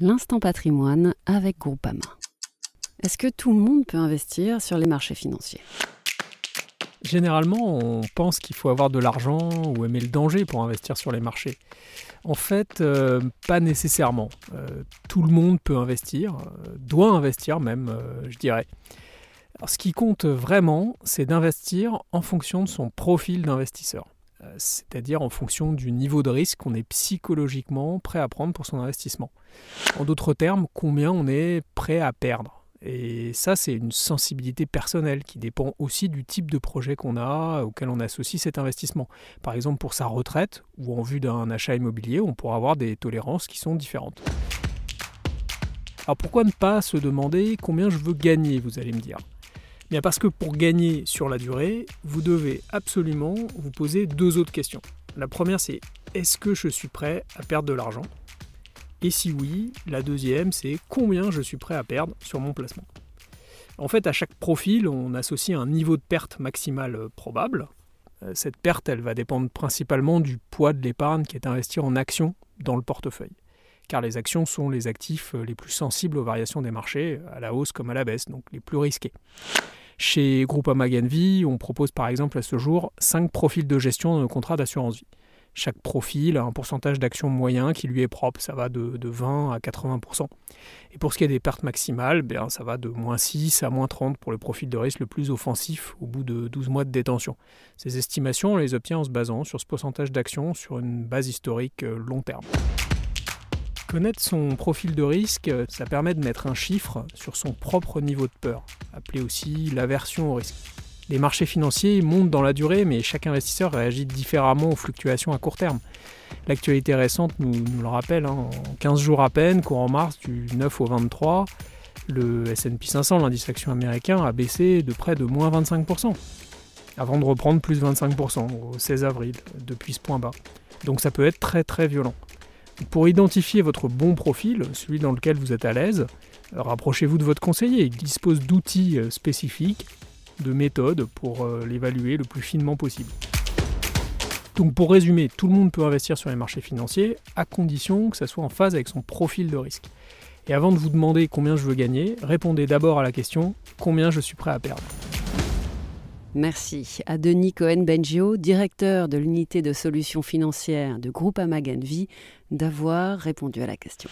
L'instant patrimoine avec Groupama. Est-ce que tout le monde peut investir sur les marchés financiers Généralement, on pense qu'il faut avoir de l'argent ou aimer le danger pour investir sur les marchés. En fait, euh, pas nécessairement. Euh, tout le monde peut investir, euh, doit investir même, je dirais. ce qui compte vraiment, c'est d'investir en fonction de son profil d'investisseur c'est-à-dire en fonction du niveau de risque qu'on est psychologiquement prêt à prendre pour son investissement. En d'autres termes, combien on est prêt à perdre. Et ça, c'est une sensibilité personnelle qui dépend aussi du type de projet qu'on a, auquel on associe cet investissement. Par exemple, pour sa retraite ou en vue d'un achat immobilier, on pourra avoir des tolérances qui sont différentes. Alors pourquoi ne pas se demander combien je veux gagner, vous allez me dire eh parce que pour gagner sur la durée, vous devez absolument vous poser deux autres questions. La première c'est est-ce que je suis prêt à perdre de l'argent Et si oui, la deuxième c'est combien je suis prêt à perdre sur mon placement. En fait, à chaque profil, on associe un niveau de perte maximale euh, probable. Euh, cette perte, elle va dépendre principalement du poids de l'épargne qui est investi en actions dans le portefeuille car les actions sont les actifs euh, les plus sensibles aux variations des marchés, à la hausse comme à la baisse, donc les plus risqués. Chez Groupama Vie, on propose par exemple à ce jour 5 profils de gestion dans nos contrats d'assurance vie. Chaque profil a un pourcentage d'action moyen qui lui est propre, ça va de, 20 à 80%. Et pour ce qui est des pertes maximales, ben, ça va de moins 6 à moins 30 pour le profil de risque le plus offensif au bout de 12 mois de détention. Ces estimations, on les obtient en se basant sur ce pourcentage d'action sur une base historique euh, long terme. Connaître son profil de risque, euh, ça permet de mettre un chiffre sur son propre niveau de peur, appelé aussi l'aversion au risque. Les marchés financiers montent dans la durée, mais chaque investisseur réagit différemment aux fluctuations à court terme. L'actualité récente nous, le rappelle, hein, en 15 jours à peine, courant mars du 9 au 23, le SP 500, l'indice action américain, a baissé de près de moins 25%, avant de reprendre plus 25% au 16 avril, depuis ce point bas. Donc ça peut être très très violent. Pour identifier votre bon profil, celui dans lequel vous êtes à l'aise, rapprochez-vous de votre conseiller. Il dispose d'outils euh, spécifiques, de méthodes pour euh, l'évaluer le plus finement possible. Donc pour résumer, tout le monde peut investir sur les marchés financiers à condition que ça soit en phase avec son profil de risque. Et avant de vous demander combien je veux gagner, répondez d'abord à la question combien je suis prêt à perdre. Merci à Denis Cohen-Bengio, directeur de l'unité de solutions financières de Groupe Vie, d'avoir répondu à la question.